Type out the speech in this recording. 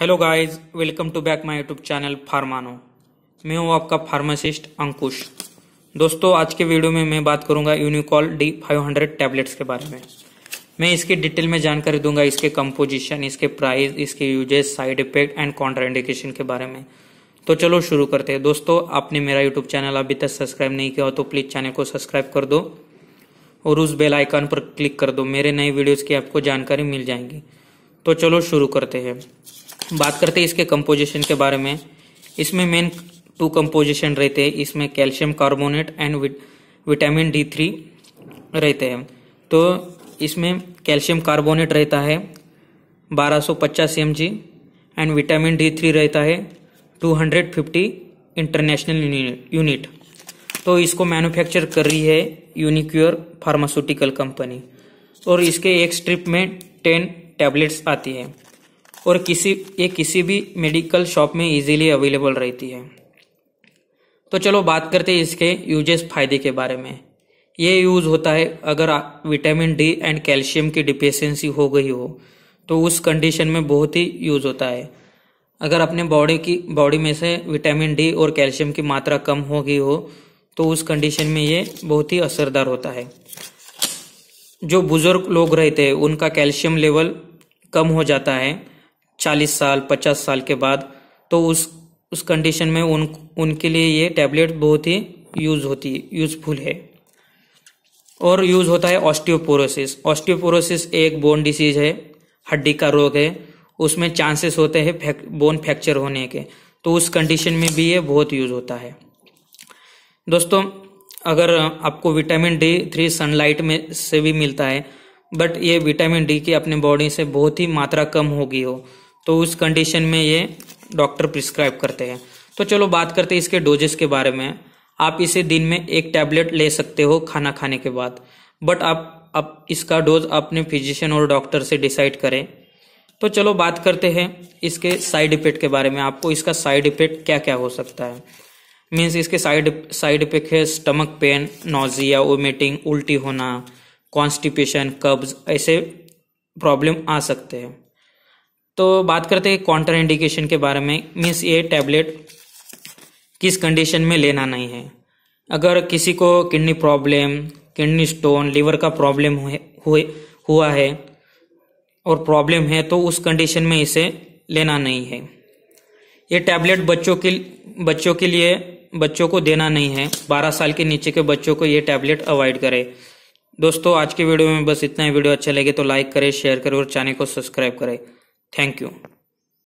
Hello guys welcome to back my YouTube channel फार्मानो मैं हूं आपका फार्मासिस्ट अंकुश दोस्तों आज के वीडियो में मैं बात करूंगा यूनिकॉल डी 500 टैबलेट्स के बारे में मैं इसकी डिटेल में जानकारी दूंगा इसके कंपोजिशन इसके प्राइस इसके uses side effect and contraindication के बारे में तो चलो शुरू करते हैं दोस्तों आपने मेरा यूट्यूब चैनल अभी तक सब्सक्राइब नहीं किया हो तो प्लीज़ चैनल को सब्सक्राइब कर दो और उस बेल आइकन पर क्लिक कर दो मेरे नए वीडियोज़ की आपको जानकारी मिल जाएंगी तो चलो शुरू करते हैं बात करते हैं इसके कंपोजिशन के बारे में इसमें मेन टू कंपोजिशन रहते हैं इसमें calcium carbonate and vitamin D three रहते हैं तो इसमें कैल्शियम कार्बोनेट रहता है 1250 सौ एंड विटामिन डी थ्री रहता है 250 इंटरनेशनल यूनिट तो इसको मैन्युफैक्चर कर रही है यूनिक्योर फार्मास्यूटिकल कंपनी और इसके एक स्ट्रिप में टेन टैबलेट्स आती है और किसी ये किसी भी मेडिकल शॉप में इजीली अवेलेबल रहती है तो चलो बात करते हैं इसके यूजेस फायदे के बारे में ये यूज़ होता है अगर विटामिन डी एंड कैल्शियम की डिफिशेंसी हो गई हो तो उस कंडीशन में बहुत ही यूज़ होता है अगर अपने बॉडी की बॉडी में से विटामिन डी और कैल्शियम की मात्रा कम हो गई हो तो उस कंडीशन में ये बहुत ही असरदार होता है जो बुज़ुर्ग लोग रहते हैं उनका कैल्शियम लेवल कम हो जाता है चालीस साल पचास साल के बाद तो उस उस कंडीशन में उन उनके लिए ये टैबलेट बहुत ही यूज़ होती है यूज़फुल है और यूज़ होता है ऑस्टियोपोरोसिस ऑस्टियोपोरोसिस एक बोन डिसीज है हड्डी का रोग है उसमें चांसेस होते हैं फैक, बोन फ्रैक्चर होने के तो उस कंडीशन में भी ये बहुत यूज़ होता है दोस्तों अगर आपको विटामिन डी थ्री सनलाइट में से भी मिलता है बट ये विटामिन डी की अपने बॉडी से बहुत ही मात्रा कम होगी हो तो उस कंडीशन में ये डॉक्टर प्रिस्क्राइब करते हैं तो चलो बात करते हैं इसके डोजेस के बारे में आप इसे दिन में एक टैबलेट ले सकते हो खाना खाने के बाद बट आप अब इसका डोज अपने फिजिशियन और डॉक्टर से डिसाइड करें तो चलो बात करते हैं इसके साइड इफेक्ट के बारे में आपको इसका साइड इफेक्ट क्या क्या हो सकता है मीन्स इसके साइड साइड इफेक्ट है स्टमक पेन नोजिया वोमिटिंग उल्टी होना कॉन्स्टिपेशन कब्ज ऐसे प्रॉब्लम आ सकते हैं तो बात करते हैं काउंटर इंडिकेशन के बारे में मीन्स ये टैबलेट किस कंडीशन में लेना नहीं है अगर किसी को kidney problem kidney stone liver का प्रॉब्लम हुआ है और प्रॉब्लम है तो उस कंडीशन में इसे लेना नहीं है ये टैबलेट बच्चों के बच्चों के लिए बच्चों को देना नहीं है 12 साल के नीचे के बच्चों को ये टैबलेट अवॉइड करें दोस्तों आज के वीडियो में बस इतना ही वीडियो अच्छा लगे तो लाइक करें शेयर करें और चैनल को सब्सक्राइब करें Thank you.